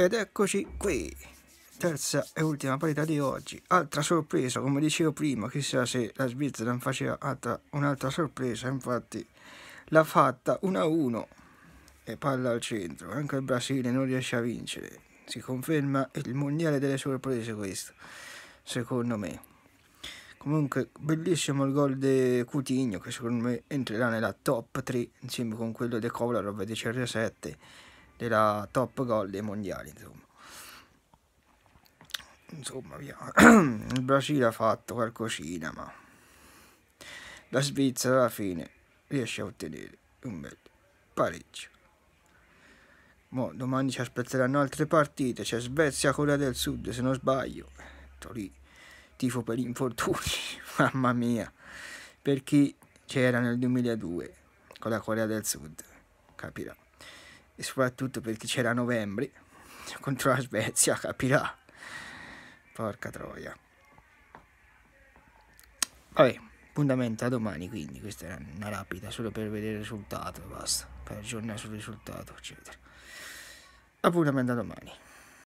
Ed eccoci qui, terza e ultima parità di oggi. Altra sorpresa, come dicevo prima, chissà se la Svizzera non faceva un'altra sorpresa, infatti l'ha fatta 1-1 e palla al centro. Anche il Brasile non riesce a vincere. Si conferma il mondiale delle sorprese questo, secondo me. Comunque bellissimo il gol di Coutinho che secondo me entrerà nella top 3 insieme con quello di Kolarov di CR7 della top goal dei mondiali insomma insomma via il Brasile ha fatto qualcosina ma la Svizzera alla fine riesce a ottenere un bel pareggio Mo, domani ci aspetteranno altre partite c'è Svezia Corea del Sud se non sbaglio lì tifo per infortuni mamma mia per chi c'era nel 2002 con la Corea del Sud capirà e soprattutto perché c'era novembre contro la Svezia, capirà. Porca troia. Vabbè, appuntamento a domani quindi, questa era una rapida solo per vedere il risultato, basta, per aggiornare sul risultato, eccetera. Appuntamento a domani.